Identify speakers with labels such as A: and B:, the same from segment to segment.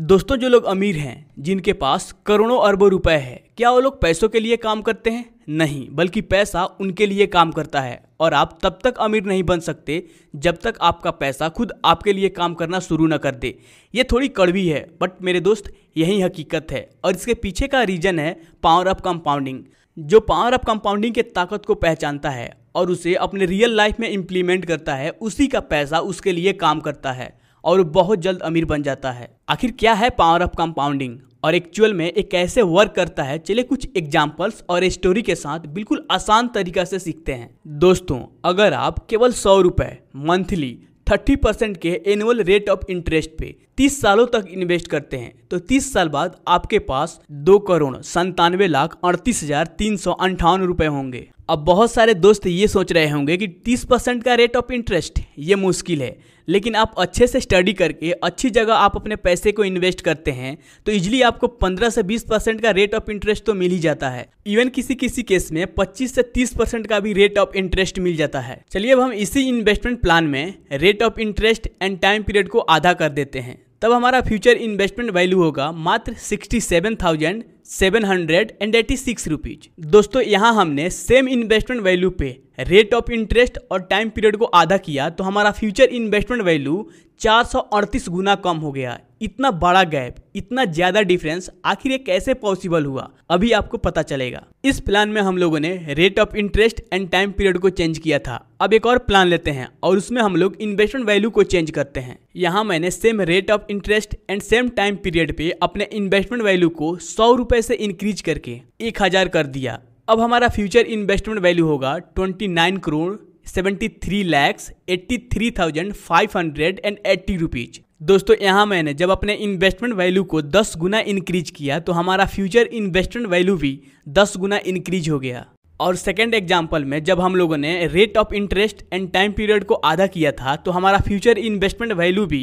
A: दोस्तों जो लोग अमीर हैं जिनके पास करोड़ों अरबों रुपए है क्या वो लोग पैसों के लिए काम करते हैं नहीं बल्कि पैसा उनके लिए काम करता है और आप तब तक अमीर नहीं बन सकते जब तक आपका पैसा खुद आपके लिए काम करना शुरू न कर दे ये थोड़ी कड़वी है बट मेरे दोस्त यही हकीकत है और इसके पीछे का रीजन है पावर ऑफ कंपाउंडिंग जो पावर ऑफ कंपाउंडिंग के ताकत को पहचानता है और उसे अपने रियल लाइफ में इम्प्लीमेंट करता है उसी का पैसा उसके लिए काम करता है और बहुत जल्द अमीर बन जाता है आखिर क्या है पावर ऑफ कंपाउंडिंग और एक्चुअल में एक कैसे वर्क करता है चले कुछ एग्जाम्पल्स और स्टोरी के साथ बिल्कुल आसान तरीका से सीखते हैं दोस्तों अगर आप केवल सौ रुपए मंथली थर्टी परसेंट के एनुअल रेट ऑफ इंटरेस्ट पे तीस सालों तक इन्वेस्ट करते हैं तो तीस साल बाद आपके पास दो करोड़ संतानवे लाख अड़तीस हजार तीन सौ अंठावन रुपए होंगे अब बहुत सारे दोस्त ये सोच रहे होंगे कि 30 परसेंट का रेट ऑफ इंटरेस्ट ये मुश्किल है लेकिन आप अच्छे से स्टडी करके अच्छी जगह आप अपने पैसे को इन्वेस्ट करते हैं तो इजली आपको 15 से 20 परसेंट का रेट ऑफ इंटरेस्ट तो मिल ही जाता है इवन किसी किसी केस में 25 से 30 परसेंट का भी रेट ऑफ इंटरेस्ट मिल जाता है चलिए अब हम इसी इन्वेस्टमेंट प्लान में rate of interest and time period को आधा कर देते हैं तब हमारा फ्यूचर इन्वेस्टमेंट वैल्यू होगा मात्र sixty seven thousand seven hundred and eighty six rupees दोस्तों यहाँ हमने सेम इन्वेस्टमेंट वैल्यू पे रेट ऑफ इंटरेस्ट और टाइम पीरियड को आधा किया तो हमारा फ्यूचर इन्वेस्टमेंट वैल्यू चार सौ अड़तीस गुना कम हो गया इतना बड़ा गैप इतना ज्यादा डिफरेंस आखिर ये कैसे पॉसिबल हुआ अभी आपको पता चलेगा इस प्लान में हम लोगों ने rate of interest and time period को चेंज किया था अब एक और प्लान लेते हैं और उसमें हम लोग इन्वेस्टमेंट वैल्यू को चेंज करते हैं यहाँ मैंने same rate of interest and same time period पे अपने इन्वेस्टमेंट वैल्यू को सौ रुपए में से इंक्रीज करके एक हज़ार कर दिया अब हमारा फ्यूचर इन्वेस्टमेंट वैल्यू होगा twenty nine crore seventy three lakhs eighty three thousand five hundred and eighty rupees दोस्तों यहाँ मैंने जब अपने इन्वेस्टमेंट वैल्यू को 10 गुना इंक्रीज किया तो हमारा फ्यूचर इन्वेस्टमेंट वैल्यू भी 10 गुना इंक्रीज हो गया और सेकेंड एग्जाम्पल में जब हम लोगों ने rate of interest and time period को आधा किया था तो हमारा फ्यूचर इन्वेस्टमेंट वैल्यू भी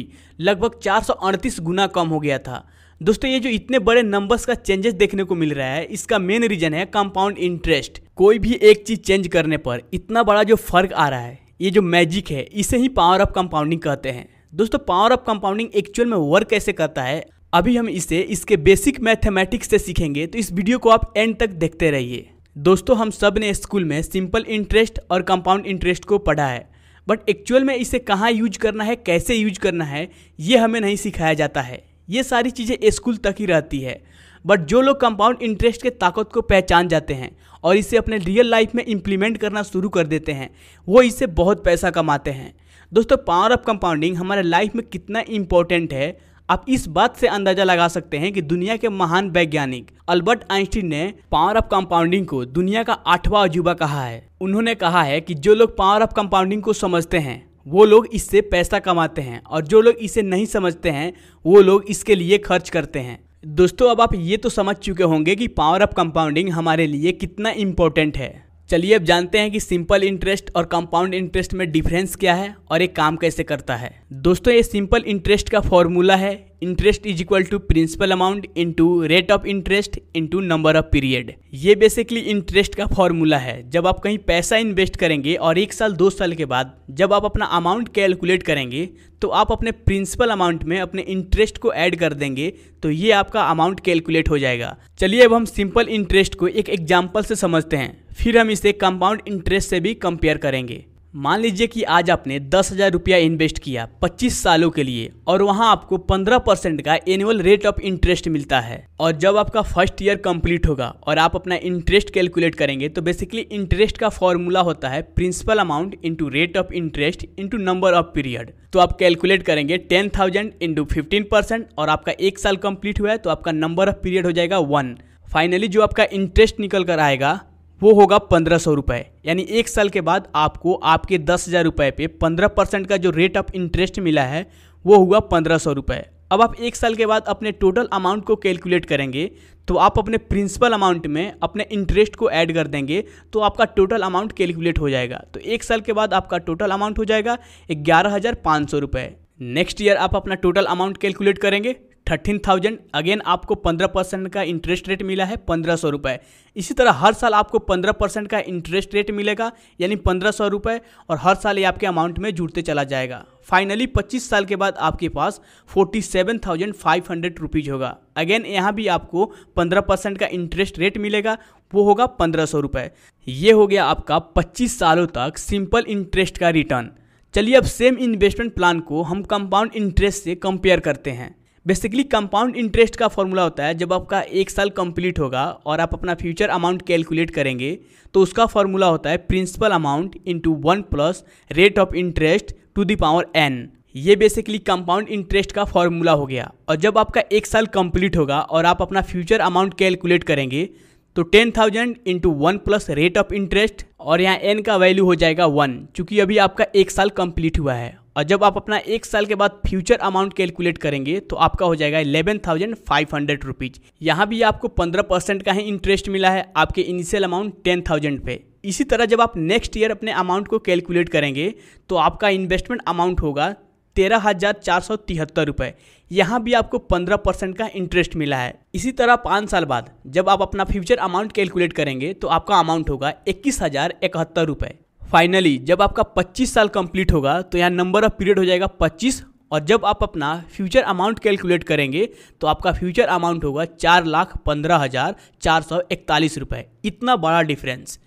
A: लगभग चार गुना कम हो गया था दोस्तों ये जो इतने बड़े नंबर्स का चेंजेस देखने को मिल रहा है इसका मेन रीजन है कंपाउंड इंटरेस्ट कोई भी एक चीज चेंज करने पर इतना बड़ा जो फर्क आ रहा है ये जो मैजिक है इसे ही पावर ऑफ कंपाउंडिंग कहते हैं दोस्तों पावर ऑफ कंपाउंडिंग एक्चुअल में वर्क कैसे करता है अभी हम इसे इसके बेसिक मैथमेटिक्स से सीखेंगे तो इस वीडियो को आप एंड तक देखते रहिए दोस्तों हम सब ने स्कूल में सिंपल इंटरेस्ट और कंपाउंड इंटरेस्ट को पढ़ा है बट एक्चुअल में इसे कहाँ यूज करना है कैसे यूज करना है ये हमें नहीं सिखाया जाता है ये सारी चीज़ें स्कूल तक ही रहती है बट जो लोग कंपाउंड इंटरेस्ट के ताकत को पहचान जाते हैं और इसे अपने रियल लाइफ में इम्प्लीमेंट करना शुरू कर देते हैं वो इसे बहुत पैसा कमाते हैं दोस्तों पावर ऑफ कंपाउंडिंग हमारे लाइफ में कितना इम्पोर्टेंट है आप इस बात से अंदाजा लगा सकते हैं कि दुनिया के महान वैज्ञानिक अल्बर्ट आइंस्टीन ने पावर ऑफ कंपाउंडिंग को दुनिया का आठवां अजूबा कहा है उन्होंने कहा है कि जो लोग पावर ऑफ कंपाउंडिंग को समझते हैं वो लोग इससे पैसा कमाते हैं और जो लोग इसे नहीं समझते हैं वो लोग इसके लिए खर्च करते हैं दोस्तों अब आप ये तो समझ चुके होंगे कि पावर ऑफ कंपाउंडिंग हमारे लिए कितना इम्पोर्टेंट है चलिए अब जानते हैं कि सिंपल इंटरेस्ट और कंपाउंड इंटरेस्ट में डिफरेंस क्या है और ये काम कैसे करता है दोस्तों ये सिंपल इंटरेस्ट का फॉर्मूला है interest is equal to principal amount into rate of interest into number of period ये बेसिकली इंटरेस्ट का फॉर्मूला है जब आप कहीं पैसा इन्वेस्ट करेंगे और एक साल दो साल के बाद जब आप अपना अमाउंट कैलकुलेट करेंगे तो आप अपने प्रिंसिपल अमाउंट में अपने इंटरेस्ट को ऐड कर देंगे तो ये आपका अमाउंट कैलकुलेट हो जाएगा चलिए अब हम सिंपल इंटरेस्ट को एक एग्जाम्पल से समझते हैं फिर हम इसे कंपाउंड इंटरेस्ट से भी कंपेयर करेंगे मान लीजिए कि आज आपने दस हज़ार रुपया इन्वेस्ट किया 25 सालों के लिए और वहां आपको 15 परसेंट का एनुअल रेट ऑफ इंटरेस्ट मिलता है और जब आपका फर्स्ट ईयर कंप्लीट होगा और आप अपना इंटरेस्ट कैलकुलेट करेंगे तो बेसिकली इंटरेस्ट का फॉर्मूला होता है principal amount into rate of interest into number of period तो आप कैलकुलेट करेंगे ten thousand into fifteen percent और आपका एक साल कंप्लीट हुआ है तो आपका नंबर ऑफ पीरियड हो जाएगा वन फाइनली जो आपका इंटरेस्ट निकल कर आएगा वो होगा पंद्रह सौ रुपये यानी एक साल के बाद आपको आपके दस हज़ार रुपये पे पंद्रह परसेंट का जो रेट ऑफ इंटरेस्ट मिला है वो हुआ पंद्रह सौ रुपये अब आप एक साल के बाद अपने टोटल अमाउंट को कैलकुलेट करेंगे तो आप अपने प्रिंसिपल अमाउंट में अपने इंटरेस्ट को ऐड कर देंगे तो आपका टोटल अमाउंट कैलकुलेट हो जाएगा तो एक साल के बाद आपका टोटल अमाउंट हो जाएगा ग्यारह हज़ार पाँच सौ रुपये नेक्स्ट ईयर आप अपना टोटल अमाउंट कैलकुलेट करेंगे थर्टीन थाउजेंड अगेन आपको पंद्रह परसेंट का इंटरेस्ट रेट मिला है पंद्रह सौ रुपये इसी तरह हर साल आपको पंद्रह परसेंट का इंटरेस्ट रेट मिलेगा यानी पंद्रह सौ रुपये और हर साल ये आपके अमाउंट में जुड़ते चला जाएगा फाइनली 25 साल के बाद आपके पास 47,500 रुपीज़ होगा अगेन यहाँ भी आपको 15 परसेंट का इंटरेस्ट रेट मिलेगा वो होगा पंद्रह सौ रुपये ये हो गया आपका 25 सालों तक सिंपल इंटरेस्ट का रिटर्न चलिए अब सेम इन्वेस्टमेंट प्लान को हम कंपाउंड इंटरेस्ट से कंपेयर करते हैं बेसिकली कंपाउंड इंटरेस्ट का फॉर्मूला होता है जब आपका एक साल कंप्लीट होगा और आप अपना फ्यूचर अमाउंट कैलकुलेट करेंगे तो उसका फॉर्मूला होता है principal amount into one plus rate of interest to the power n ये बेसिकली कंपाउंड इंटरेस्ट का फॉर्मूला हो गया और जब आपका एक साल कंप्लीट होगा और आप अपना फ्यूचर अमाउंट कैलकुलेट करेंगे तो ten thousand into one plus rate of interest और यहाँ एन का वैल्यू हो जाएगा वन चूंकि अभी आपका एक साल कंप्लीट हुआ है और जब आप अपना एक साल के बाद फ्यूचर अमाउंट कैलकुलेट करेंगे तो आपका हो जाएगा eleven thousand five hundred rupees यहाँ भी आपको पंद्रह परसेंट का ही इंटरेस्ट मिला है आपके इनिशियल अमाउंट टेन थाउजेंड पे इसी तरह जब आप नेक्स्ट ईयर अपने अमाउंट को कैलकुलेट करेंगे तो आपका इन्वेस्टमेंट अमाउंट होगा तेरह हज़ार चार सौ तिहत्तर रुपये यहाँ भी आपको 15 परसेंट का इंटरेस्ट मिला है इसी तरह पाँच साल बाद जब आप अपना फ्यूचर अमाउंट कैलकुलेट करेंगे तो आपका अमाउंट होगा इक्कीस हज़ार इकहत्तर रुपये फाइनली जब आपका 25 साल कंप्लीट होगा तो यहाँ नंबर ऑफ पीरियड हो जाएगा 25 और जब आप अपना फ्यूचर अमाउंट कैलकुलेट करेंगे तो आपका फ्यूचर अमाउंट होगा चार लाख पंद्रह हज़ार चार सौ इकतालीस रुपये इतना बड़ा डिफरेंस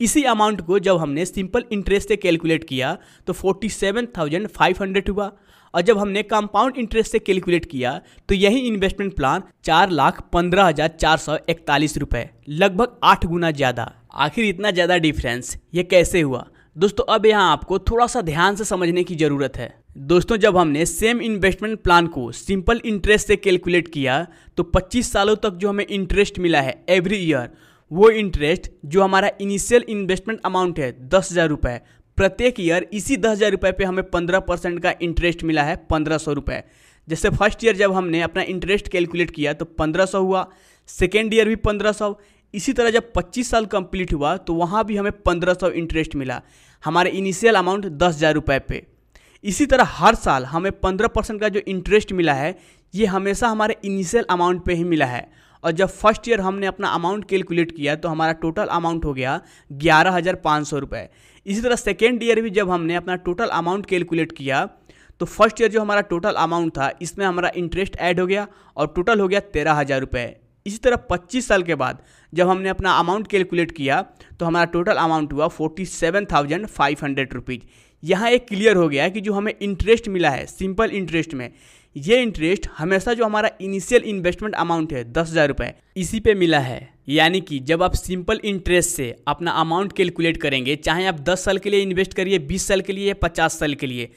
A: इसी अमाउंट को जब हमने सिंपल इंटरेस्ट से कैलकुलेट किया तो forty seven thousand five hundred हुआ और जब हमने कंपाउंड इंटरेस्ट से कैलकुलेट किया तो यही इन्वेस्टमेंट प्लान चार लाख पंद्रह हजार चार सौ इकतालीस रुपए लगभग आठ गुना ज़्यादा आखिर इतना ज़्यादा डिफरेंस ये कैसे हुआ दोस्तों अब यहाँ आपको थोड़ा सा ध्यान से समझने की ज़रूरत है दोस्तों जब हमने सेम इन्वेस्टमेंट प्लान को सिंपल इंटरेस्ट से कैलकुलेट किया तो 25 सालों तक जो हमें इंटरेस्ट मिला है एवरी ईयर वो इंटरेस्ट जो हमारा इनिशियल इन्वेस्टमेंट अमाउंट है दस हज़ार रुपये प्रत्येक ईयर इसी दस हज़ार रुपये पर हमें पंद्रह परसेंट का इंटरेस्ट मिला है पंद्रह सौ रुपये जैसे फर्स्ट ईयर जब हमने अपना इंटरेस्ट कैलकुलेट किया तो पंद्रह सौ हुआ सेकेंड ईयर भी पंद्रह सौ इसी तरह जब पच्चीस साल कंप्लीट हुआ तो वहाँ भी हमें पंद्रह सौ इंटरेस्ट मिला हमारे इनिशियल अमाउंट दस हज़ार रुपये पे इसी तरह हर साल हमें पंद्रह परसेंट का जो इंटरेस्ट मिला है ये हमेशा हमारे इनिशियल अमाउंट पे ही मिला है और जब फर्स्ट ईयर हमने अपना अमाउंट कैलकुलेट किया तो हमारा टोटल अमाउंट हो गया ग्यारह हज़ार पाँच सौ रुपये इसी तरह सेकेंड ईयर भी जब हमने अपना टोटल अमाउंट कैलकुलेट किया तो फर्स्ट ईयर जो हमारा टोटल अमाउंट था इसमें हमारा इंटरेस्ट ऐड हो गया और टोटल हो गया तेरह हज़ार रुपये इसी तरह 25 साल के बाद जब हमने अपना अमाउंट कैलकुलेट किया तो हमारा टोटल अमाउंट हुआ forty seven thousand five hundred rupees यहाँ एक क्लियर हो गया है कि जो हमें इंटरेस्ट मिला है सिंपल इंटरेस्ट में ये इंटरेस्ट हमेशा जो हमारा इनिशियल इन्वेस्टमेंट अमाउंट है दस हज़ार रुपये इसी पे मिला है यानी कि जब आप सिंपल इंटरेस्ट से अपना अमाउंट कैलकुलेट करेंगे चाहे आप 10 साल के लिए इन्वेस्ट करिए 20 साल के लिए या 50 साल के लिए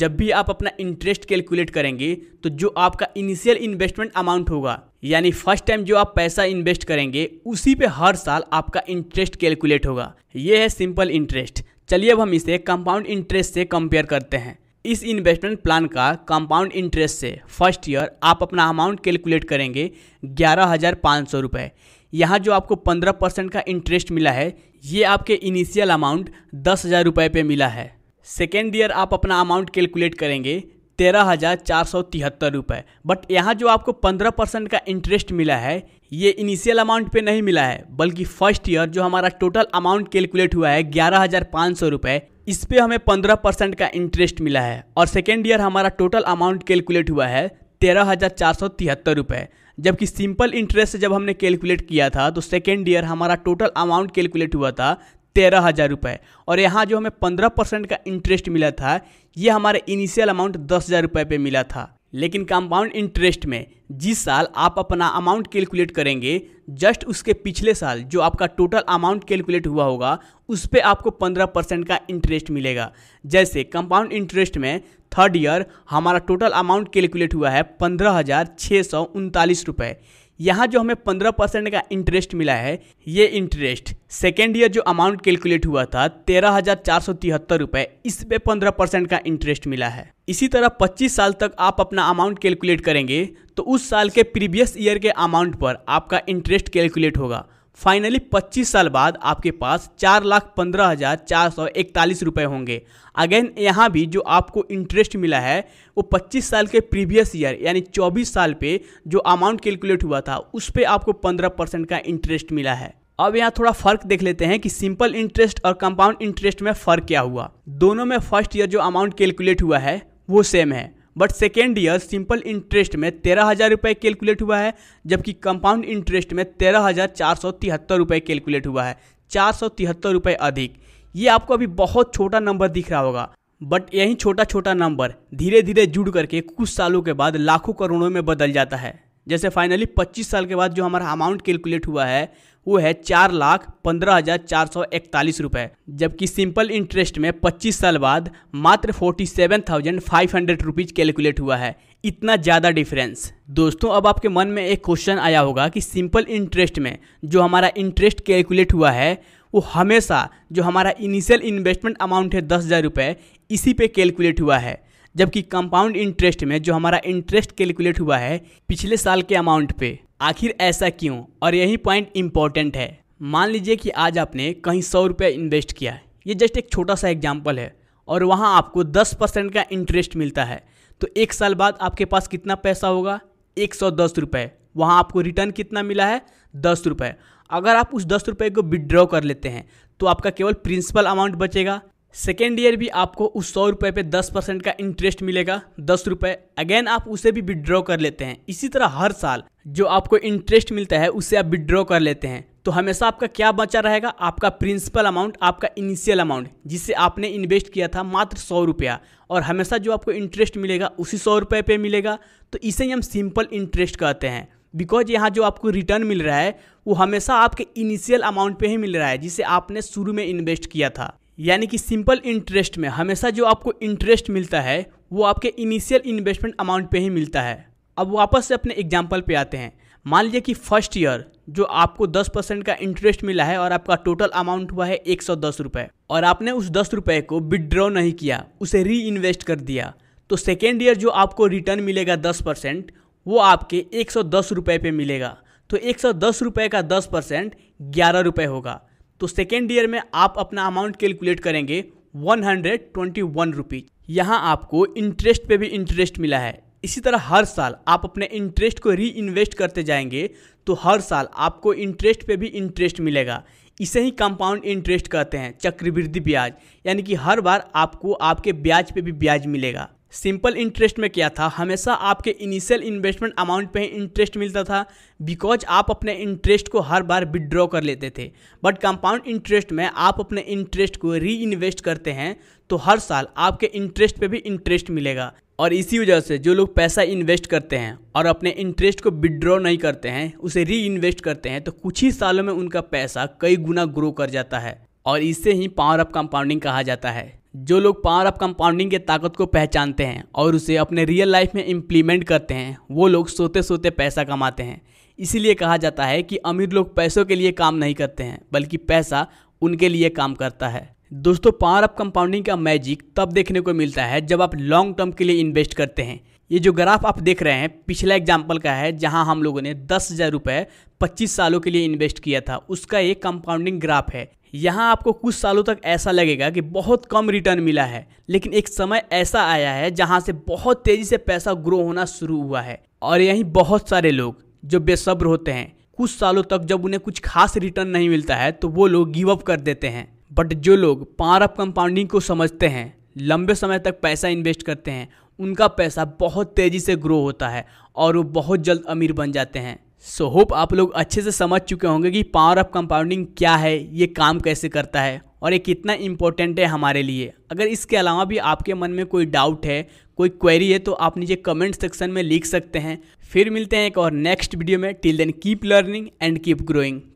A: जब भी आप अपना इंटरेस्ट कैलकुलेट करेंगे तो जो आपका इनिशियल इन्वेस्टमेंट अमाउंट होगा यानी फर्स्ट टाइम जो आप पैसा इन्वेस्ट करेंगे उसी पे हर साल आपका इंटरेस्ट कैलकुलेट होगा ये है सिंपल इंटरेस्ट चलिए अब हम इसे कंपाउंड इंटरेस्ट से कंपेयर करते हैं इस इन्वेस्टमेंट प्लान का कंपाउंड इंटरेस्ट से फर्स्ट ईयर आप अपना अमाउंट कैलकुलेट करेंगे ग्यारह हज़ार पाँच सौ रुपये यहाँ जो आपको पंद्रह परसेंट का इंटरेस्ट मिला है ये आपके इनिशियल अमाउंट दस हज़ार रुपये पर मिला है सेकेंड ईयर आप अपना अमाउंट कैलकुलेट करेंगे तेरह हज़ार चार सौ तिहत्तर रुपये बट यहाँ जो आपको पंद्रह परसेंट का इंटरेस्ट मिला है ये इनिशियल अमाउंट पे नहीं मिला है बल्कि फर्स्ट ईयर जो हमारा टोटल अमाउंट कैलकुलेट हुआ है ग्यारह हज़ार पाँच सौ रुपये इस पर हमें पंद्रह परसेंट का इंटरेस्ट मिला है और सेकेंड ईयर हमारा टोटल अमाउंट कैलकुलेट हुआ है तेरह हज़ार चार सौ तिहत्तर रुपये जबकि सिंपल इंटरेस्ट जब हमने कैलकुलेट किया था तो सेकेंड ईयर हमारा टोटल अमाउंट कैलकुलेट हुआ था तेरह हज़ार रुपये और यहाँ जो हमें पंद्रह परसेंट का इंटरेस्ट मिला था ये हमारे इनिशियल अमाउंट दस हज़ार रुपये पर मिला था लेकिन कंपाउंड इंटरेस्ट में जिस साल आप अपना अमाउंट कैलकुलेट करेंगे जस्ट उसके पिछले साल जो आपका टोटल अमाउंट कैलकुलेट हुआ होगा उस पर आपको 15 परसेंट का इंटरेस्ट मिलेगा जैसे कंपाउंड इंटरेस्ट में थर्ड ईयर हमारा टोटल अमाउंट कैलकुलेट हुआ है पंद्रह हज़ार छः सौ उनतालीस रुपये यहाँ जो हमें पंद्रह परसेंट का इंटरेस्ट मिला है ये इंटरेस्ट सेकेंड ईयर जो अमाउंट कैलकुलेट हुआ था तेरह हजार चार सौ तिहत्तर रुपये इस पे पंद्रह परसेंट का इंटरेस्ट मिला है इसी तरह पच्चीस साल तक आप अपना अमाउंट कैलकुलेट करेंगे तो उस साल के प्रीवियस ईयर के अमाउंट पर आपका इंटरेस्ट कैलकुलेट होगा फाइनली 25 साल बाद आपके पास चार लाख पंद्रह हज़ार चार सौ इकतालीस रुपये होंगे अगेन यहाँ भी जो आपको इंटरेस्ट मिला है वो 25 साल के प्रीवियस ईयर यानी 24 साल पे जो अमाउंट कैलकुलेट हुआ था उस पर आपको 15 परसेंट का इंटरेस्ट मिला है अब यहाँ थोड़ा फर्क देख लेते हैं कि सिंपल इंटरेस्ट और कंपाउंड इंटरेस्ट में फ़र्क क्या हुआ दोनों में फर्स्ट ईयर जो अमाउंट कैलकुलेट हुआ है वो सेम है but second year simple interest में तेरह हज़ार रुपये कैलकुलेट हुआ है जबकि कंपाउंड इंटरेस्ट में तेरह हज़ार चार सौ तिहत्तर रुपये कैलकुलेट हुआ है चार सौ तिहत्तर रुपये अधिक ये आपको अभी बहुत छोटा नंबर दिख रहा होगा बट यही छोटा छोटा नंबर धीरे धीरे जुड़ करके कुछ सालों के बाद लाखों करोड़ों में बदल जाता है जैसे फाइनली 25 साल के बाद जो हमारा अमाउंट कैलकुलेट हुआ है वो है चार लाख पंद्रह हजार चार सौ इकतालीस रुपये जबकि सिंपल इंटरेस्ट में पच्चीस साल बाद मात्र forty seven thousand five hundred rupees calculate हुआ है इतना ज़्यादा डिफरेंस दोस्तों अब आपके मन में एक क्वेश्चन आया होगा कि सिंपल इंटरेस्ट में जो हमारा इंटरेस्ट कैलकुलेट हुआ है वो हमेशा जो हमारा इनिशियल इन्वेस्टमेंट अमाउंट है दस हज़ार रुपये इसी पे कैलकुलेट हुआ है जबकि कंपाउंड इंटरेस्ट में जो हमारा इंटरेस्ट कैलकुलेट हुआ है पिछले साल के अमाउंट पे आखिर ऐसा क्यों और यही पॉइंट इम्पोर्टेंट है मान लीजिए कि आज आपने कहीं सौ रुपये इन्वेस्ट किया है ये जस्ट एक छोटा सा एग्जाम्पल है और वहाँ आपको दस परसेंट का इंटरेस्ट मिलता है तो एक साल बाद आपके पास कितना पैसा होगा एक सौ दस रुपये वहाँ आपको रिटर्न कितना मिला है दस रुपये अगर आप उस दस रुपये को विड्रॉ कर लेते हैं तो आपका केवल प्रिंसिपल अमाउंट बचेगा सेकेंड ईयर भी आपको उस सौ रुपये पर दस परसेंट का इंटरेस्ट मिलेगा दस रुपये अगेन आप उसे भी विड्रॉ कर लेते हैं इसी तरह हर साल जो आपको इंटरेस्ट मिलता है उसे आप विड्रॉ कर लेते हैं तो हमेशा आपका क्या बचा रहेगा आपका प्रिंसिपल अमाउंट आपका इनिशियल अमाउंट जिसे आपने इन्वेस्ट किया था मात्र सौ रुपया और हमेशा जो आपको इंटरेस्ट मिलेगा उसी सौ रुपये पर मिलेगा तो इसे ही हम सिंपल इंटरेस्ट कहते हैं बिकॉज यहाँ जो आपको रिटर्न मिल रहा है वो हमेशा आपके इनिशियल अमाउंट पे ही मिल रहा है जिसे आपने शुरू में इन्वेस्ट किया था यानी कि सिंपल इंटरेस्ट में हमेशा जो आपको इंटरेस्ट मिलता है वो आपके इनिशियल इन्वेस्टमेंट अमाउंट पे ही मिलता है अब वापस से अपने एग्जाम्पल पे आते हैं मान लीजिए कि फर्स्ट ईयर जो आपको 10 परसेंट का इंटरेस्ट मिला है और आपका टोटल अमाउंट हुआ है एक सौ दस रुपये और आपने उस दस रुपये को विदड्रॉ नहीं किया उसे री इन्वेस्ट कर दिया तो सेकेंड ईयर जो आपको रिटर्न मिलेगा दस परसेंट वो आपके एक सौ दस रुपये पर मिलेगा तो एक सौ दस रुपये का दस परसेंट ग्यारह रुपये होगा तो सेकेंड ईयर में आप अपना अमाउंट कैलकुलेट करेंगे one hundred twenty one rupees यहाँ आपको इंटरेस्ट पे भी इंटरेस्ट मिला है इसी तरह हर साल आप अपने इंटरेस्ट को री इन्वेस्ट करते जाएंगे तो हर साल आपको इंटरेस्ट पे भी इंटरेस्ट मिलेगा इसे ही कंपाउंड इंटरेस्ट कहते हैं चक्रवृद्धि ब्याज यानी कि हर बार आपको आपके ब्याज पे भी ब्याज मिलेगा सिंपल इंटरेस्ट में क्या था हमेशा आपके इनिशियल इन्वेस्टमेंट अमाउंट पे ही इंटरेस्ट मिलता था बिकॉज आप अपने इंटरेस्ट को हर बार विड्रॉ कर लेते थे बट कंपाउंड इंटरेस्ट में आप अपने इंटरेस्ट को री इन्वेस्ट करते हैं तो हर साल आपके इंटरेस्ट पे भी इंटरेस्ट मिलेगा और इसी वजह से जो लोग पैसा इन्वेस्ट करते हैं और अपने इंटरेस्ट को विड्रॉ नहीं करते हैं उसे री इन्वेस्ट करते हैं तो कुछ ही सालों में उनका पैसा कई गुना ग्रो कर जाता है और इससे ही पावर ऑफ कंपाउंडिंग कहा जाता है जो लोग पावर ऑफ कंपाउंडिंग के ताकत को पहचानते हैं और उसे अपने रियल लाइफ में इम्प्लीमेंट करते हैं वो लोग सोते सोते पैसा कमाते हैं इसीलिए कहा जाता है कि अमीर लोग पैसों के लिए काम नहीं करते हैं बल्कि पैसा उनके लिए काम करता है दोस्तों पावर ऑफ कंपाउंडिंग का मैजिक तब देखने को मिलता है जब आप लॉन्ग टर्म के लिए इन्वेस्ट करते हैं ये जो ग्राफ आप देख रहे हैं पिछला एग्जाम्पल का है जहां हम लोगों ने दस हज़ार रुपये पच्चीस सालों के लिए इन्वेस्ट किया था उसका एक कंपाउंडिंग ग्राफ है यहाँ आपको कुछ सालों तक ऐसा लगेगा कि बहुत कम रिटर्न मिला है लेकिन एक समय ऐसा आया है जहाँ से बहुत तेज़ी से पैसा ग्रो होना शुरू हुआ है और यहीं बहुत सारे लोग जो बेसब्र होते हैं कुछ सालों तक जब उन्हें कुछ खास रिटर्न नहीं मिलता है तो वो लोग गिव अप कर देते हैं बट जो लोग पावर अप कंपाउंडिंग को समझते हैं लंबे समय तक पैसा इन्वेस्ट करते हैं उनका पैसा बहुत तेज़ी से ग्रो होता है और वो बहुत जल्द अमीर बन जाते हैं सो so, होप आप लोग अच्छे से समझ चुके होंगे कि पावर ऑफ कंपाउंडिंग क्या है ये काम कैसे करता है और ये कितना इम्पोर्टेंट है हमारे लिए अगर इसके अलावा भी आपके मन में कोई डाउट है कोई क्वेरी है तो आप नीचे कमेंट सेक्शन में लिख सकते हैं फिर मिलते हैं एक और नेक्स्ट वीडियो में till then keep learning and keep growing